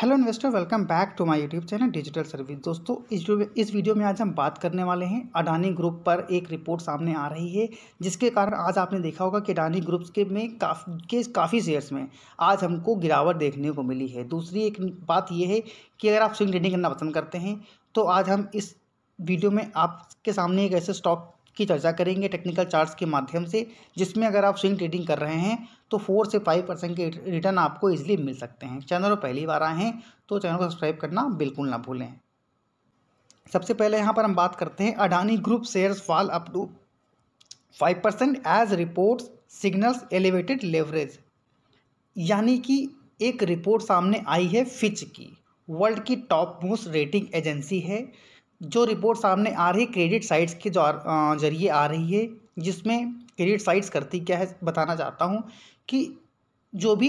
hello investor welcome back to my YouTube channel digital service दोस्तों इस इस video में आज हम बात करने वाले हैं अडानी ग्रुप पर एक रिपोर्ट सामने आ रही है जिसके कारण आज आपने देखा होगा कि अडानी ग्रुप के में काफ, के काफ़ी शेयर्स में आज हमको गिरावट देखने को मिली है दूसरी एक बात यह है कि अगर आप स्विंग ट्रेडिंग करना पसंद करते हैं तो आज हम इस वीडियो में आपके सामने एक ऐसे स्टॉक की चर्चा करेंगे टेक्निकल चार्ट्स के माध्यम से जिसमें अगर आप स्विंग ट्रेडिंग कर रहे हैं तो फोर से फाइव परसेंट के रिटर्न आपको इजिली मिल सकते हैं चैनल पर पहली बार आए हैं तो चैनल को सब्सक्राइब करना बिल्कुल ना भूलें सबसे पहले यहाँ पर हम बात करते हैं Adani group shares fall up to five percent as report signals elevated leverage यानी कि एक रिपोर्ट सामने आई है फिच की वर्ल्ड की टॉप मोस्ट रेटिंग एजेंसी है जो रिपोर्ट सामने आ रही क्रेडिट साइट्स के जरिए आ रही है जिसमें क्रेडिट साइट्स करती क्या है बताना चाहता हूँ कि जो भी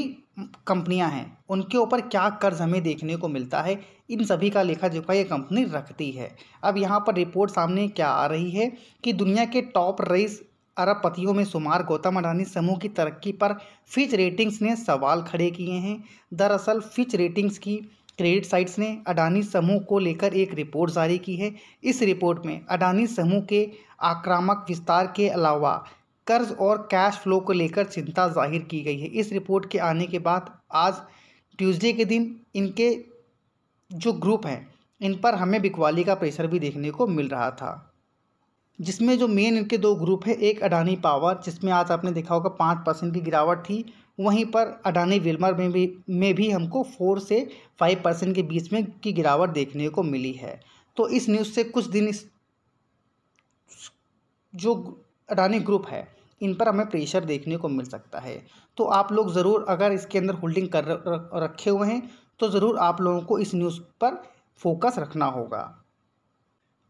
कंपनियां हैं उनके ऊपर क्या कर्ज हमें देखने को मिलता है इन सभी का लेखा जोखा ये कंपनी रखती है अब यहाँ पर रिपोर्ट सामने क्या आ रही है कि दुनिया के टॉप अरब अरबपतियों में शुमार गौतम अडानी समूह की तरक्की पर फिच रेटिंग्स ने सवाल खड़े किए हैं दरअसल फिच रेटिंग्स की क्रेडिट साइट्स ने अडानी समूह को लेकर एक रिपोर्ट जारी की है इस रिपोर्ट में अडानी समूह के आक्रामक विस्तार के अलावा कर्ज और कैश फ्लो को लेकर चिंता जाहिर की गई है इस रिपोर्ट के आने के बाद आज ट्यूसडे के दिन इनके जो ग्रुप हैं इन पर हमें बिकवाली का प्रेशर भी देखने को मिल रहा था जिसमें जो मेन इनके दो ग्रुप है एक अडानी पावर जिसमें आज आपने देखा होगा पाँच परसेंट की गिरावट थी वहीं पर अडानी विलमर में भी में भी हमको फोर से फाइव परसेंट के बीच में की गिरावट देखने को मिली है तो इस न्यूज़ से कुछ दिन इस जो अडानी ग्रुप है इन पर हमें प्रेशर देखने को मिल सकता है तो आप लोग ज़रूर अगर इसके अंदर होल्डिंग कर रखे हुए हैं तो ज़रूर आप लोगों को इस न्यूज़ पर फोकस रखना होगा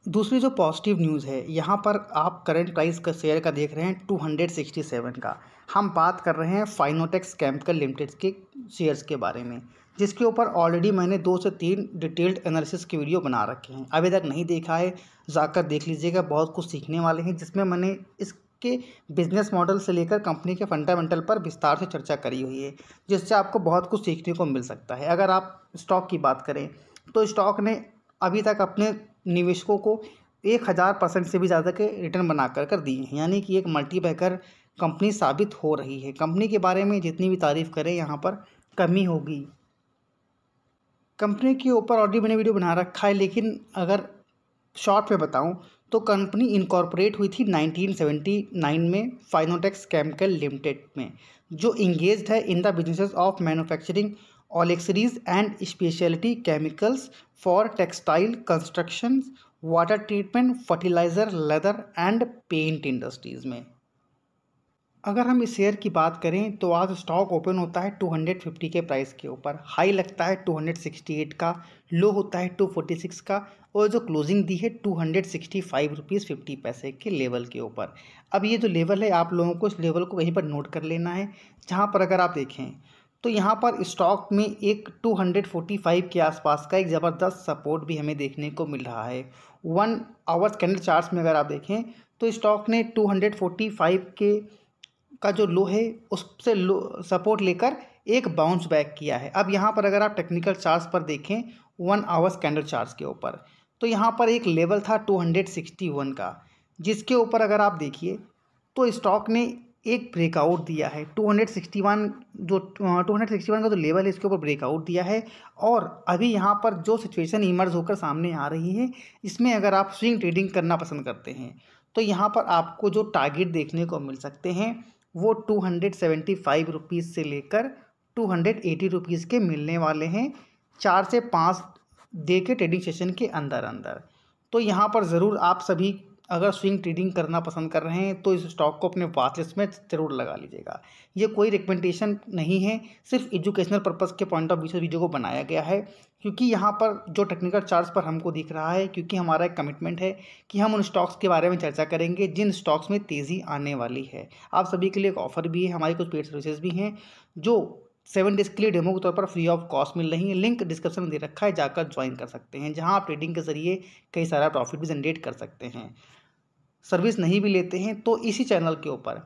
दूसरी जो पॉजिटिव न्यूज़ है यहाँ पर आप करंट प्राइस का शेयर का देख रहे हैं टू हंड्रेड सिक्सटी सेवन का हम बात कर रहे हैं फाइनोटेक्स केमिकल लिमिटेड के शेयर्स के बारे में जिसके ऊपर ऑलरेडी मैंने दो से तीन डिटेल्ड एनालिसिस की वीडियो बना रखे हैं अभी तक नहीं देखा है जाकर देख लीजिएगा बहुत कुछ सीखने वाले हैं जिसमें मैंने इस के बिजनेस मॉडल से लेकर कंपनी के फंडामेंटल पर विस्तार से चर्चा करी हुई है जिससे आपको बहुत कुछ सीखने को मिल सकता है अगर आप स्टॉक की बात करें तो स्टॉक ने अभी तक अपने निवेशकों को एक हज़ार परसेंट से भी ज़्यादा के रिटर्न बना कर कर दिए हैं यानी कि एक मल्टी बैकर कंपनी साबित हो रही है कंपनी के बारे में जितनी भी तारीफ़ करें यहाँ पर कमी होगी कंपनी के ऊपर ऑलरेडी मैंने वीडियो बना रखा है लेकिन अगर शॉर्ट में बताऊँ तो कंपनी इनकॉर्पोरेट हुई थी 1979 में फाइनोटेक्स केमिकल लिमिटेड में जो इंगेज है in the businesses of manufacturing auxiliaries and speciality chemicals for textile construction water treatment fertiliser leather and paint industries में अगर हम इस शेयर की बात करें तो आज स्टॉक ओपन होता है 250 के प्राइस के ऊपर हाई लगता है 268 का लो होता है 246 का और जो क्लोजिंग दी है two hundred sixty five rupees fifty पैसे के लेवल के ऊपर अब ये जो लेवल है आप लोगों को इस लेवल को वहीं पर नोट कर लेना है जहाँ पर अगर आप देखें तो यहाँ पर स्टॉक में एक 245 के आसपास का एक ज़बरदस्त सपोर्ट भी हमें देखने को मिल रहा है वन आवर्स कैंडल चार्ट्स में अगर आप देखें तो स्टॉक ने 245 के का जो लो है उससे लो सपोर्ट लेकर एक बाउंस बैक किया है अब यहाँ पर अगर आप टेक्निकल चार्ज पर देखें वन आवर्स कैंडल चार्ज के ऊपर तो यहाँ पर एक लेवल था टू का जिसके ऊपर अगर आप देखिए तो स्टॉक ने एक ब्रेकआउट दिया है 261 जो 261 का जो लेवल है इसके ऊपर ब्रेकआउट दिया है और अभी यहाँ पर जो सिचुएशन इमर्ज होकर सामने आ रही है इसमें अगर आप स्विंग ट्रेडिंग करना पसंद करते हैं तो यहाँ पर आपको जो टारगेट देखने को मिल सकते हैं वो two hundred seventy five rupees से लेकर टू हंड्रेड एटी रुपीज़ के मिलने वाले हैं चार से पाँच डे के ट्रेडिंग सेशन के अंदर अंदर तो यहाँ पर ज़रूर आप सभी अगर स्विंग ट्रेडिंग करना पसंद कर रहे हैं तो इस स्टॉक को अपने वॉच लिस्ट में जरूर लगा लीजिएगा ये कोई रिकमेंडेशन नहीं है सिर्फ एजुकेशनल पर्पज़ के पॉइंट ऑफ व्यू से वीडियो को बनाया गया है क्योंकि यहाँ पर जो टेक्निकल चार्ज पर हमको दिख रहा है क्योंकि हमारा एक कमिटमेंट है कि हम उन स्टॉक्स के बारे में चर्चा करेंगे जिन स्टॉक्स में तेज़ी आने वाली है आप सभी के लिए एक ऑफर भी है हमारी कुछ पेड सर्विसेज भी हैं जो सेवन डेज के लिए डेमो के तौर पर फ्री ऑफ कॉस्ट मिल रही है लिंक डिस्क्रिप्शन में दे रखा है जाकर ज्वाइन कर सकते हैं जहाँ आप ट्रेडिंग के जरिए कई सारा प्रॉफिट भी जनरेट कर सकते हैं सर्विस नहीं भी लेते हैं तो इसी चैनल के ऊपर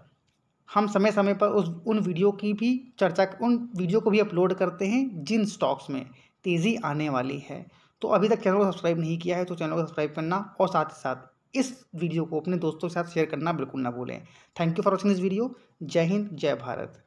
हम समय समय पर उस उन वीडियो की भी चर्चा उन वीडियो को भी अपलोड करते हैं जिन स्टॉक्स में तेज़ी आने वाली है तो अभी तक चैनल को सब्सक्राइब नहीं किया है तो चैनल को सब्सक्राइब करना और साथ ही साथ इस वीडियो को अपने दोस्तों के साथ शेयर करना बिल्कुल ना भूलें thank you for watching this video जय हिंद जय भारत